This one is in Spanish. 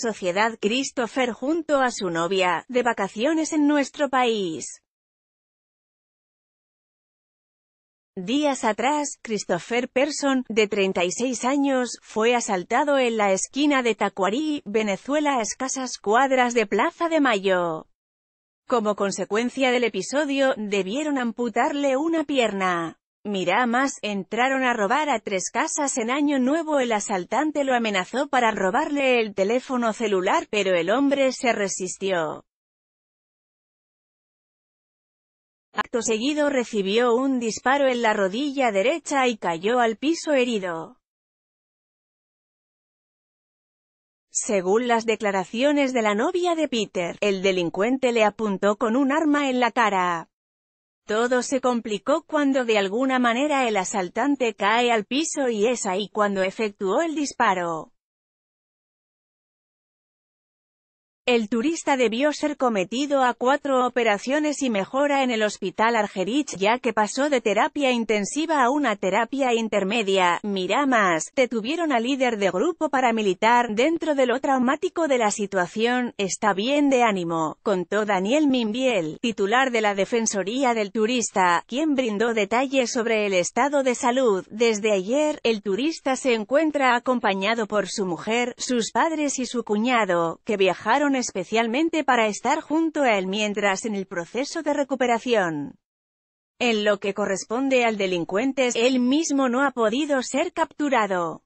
Sociedad Christopher junto a su novia, de vacaciones en nuestro país. Días atrás, Christopher Person, de 36 años, fue asaltado en la esquina de Tacuarí, Venezuela a escasas cuadras de Plaza de Mayo. Como consecuencia del episodio, debieron amputarle una pierna. Mirá más, entraron a robar a tres casas en Año Nuevo el asaltante lo amenazó para robarle el teléfono celular pero el hombre se resistió. Acto seguido recibió un disparo en la rodilla derecha y cayó al piso herido. Según las declaraciones de la novia de Peter, el delincuente le apuntó con un arma en la cara. Todo se complicó cuando de alguna manera el asaltante cae al piso y es ahí cuando efectuó el disparo. El turista debió ser cometido a cuatro operaciones y mejora en el hospital Argerich ya que pasó de terapia intensiva a una terapia intermedia. Mira más, detuvieron al líder de grupo paramilitar, dentro de lo traumático de la situación, está bien de ánimo, contó Daniel Mimbiel, titular de la Defensoría del Turista, quien brindó detalles sobre el estado de salud. Desde ayer, el turista se encuentra acompañado por su mujer, sus padres y su cuñado, que viajaron especialmente para estar junto a él mientras en el proceso de recuperación. En lo que corresponde al delincuente, él mismo no ha podido ser capturado.